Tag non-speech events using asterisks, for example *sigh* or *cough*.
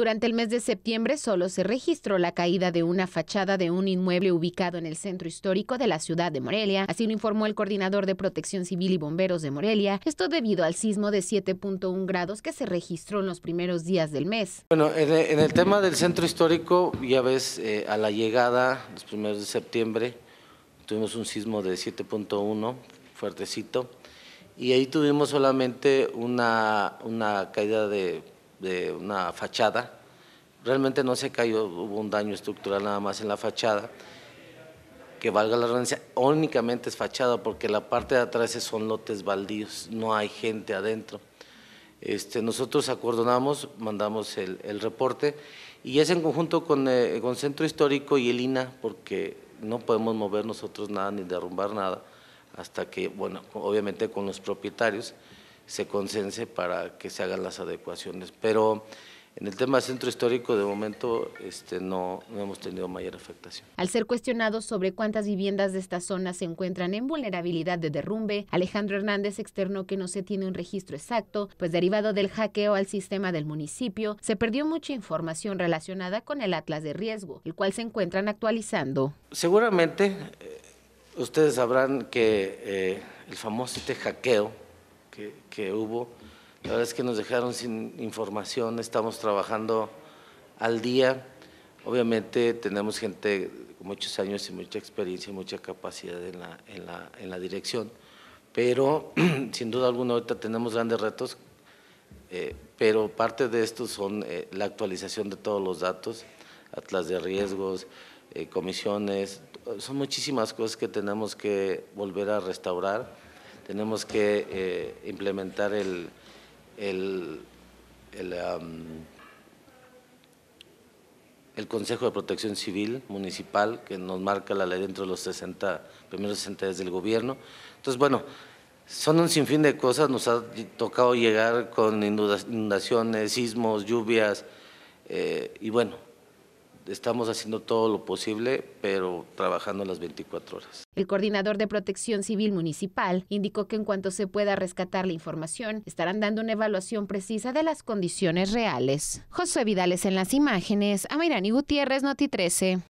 Durante el mes de septiembre solo se registró la caída de una fachada de un inmueble ubicado en el centro histórico de la ciudad de Morelia, así lo informó el coordinador de Protección Civil y Bomberos de Morelia, esto debido al sismo de 7.1 grados que se registró en los primeros días del mes. Bueno, en el, tema del centro histórico, ya ves, eh, a la llegada, los primeros de septiembre, tuvimos un sismo de 7.1, fuertecito, y ahí tuvimos solamente una, una caída de de una fachada. Realmente no se cayó, hubo un daño estructural nada más en la fachada, que valga la redundancia, únicamente es fachada porque la parte de atrás son lotes baldíos, no hay gente adentro. Este, nosotros acordonamos, mandamos el, reporte y es en conjunto con, el eh, Centro Histórico y el INA porque no podemos mover nosotros nada ni derrumbar nada hasta que, bueno, obviamente con los propietarios se consense para que se hagan las adecuaciones. Pero en el tema centro histórico, de momento, este, no, no, hemos tenido mayor afectación. Al ser cuestionado sobre cuántas viviendas de esta zona se encuentran en vulnerabilidad de derrumbe, Alejandro Hernández externó que no se tiene un registro exacto, pues derivado del hackeo al sistema del municipio, se perdió mucha información relacionada con el Atlas de Riesgo, el cual se encuentran actualizando. Seguramente, eh, ustedes sabrán que eh, el famoso este hackeo, que, hubo. La verdad es que nos dejaron sin información, estamos trabajando al día. Obviamente tenemos gente con muchos años y mucha experiencia y mucha capacidad en la, en la, en la dirección, pero *clears throat* sin duda alguna ahorita tenemos grandes retos, eh, pero parte de estos son eh, la actualización de todos los datos, atlas de riesgos, eh, comisiones, son muchísimas cosas que tenemos que volver a restaurar tenemos que eh, implementar el, el, el, Consejo de Protección Civil Municipal, que nos marca la ley dentro de los primeros 60 días del gobierno. Entonces, bueno, son un sinfín de cosas, nos ha tocado llegar con inundaciones, sismos, lluvias, eh, y bueno, Estamos haciendo todo lo posible, pero trabajando las 24 horas. El coordinador de Protección Civil Municipal indicó que en cuanto se pueda rescatar la información, estarán dando una evaluación precisa de las condiciones reales. José Vidales en las imágenes, Amirani Gutiérrez, Noti 13.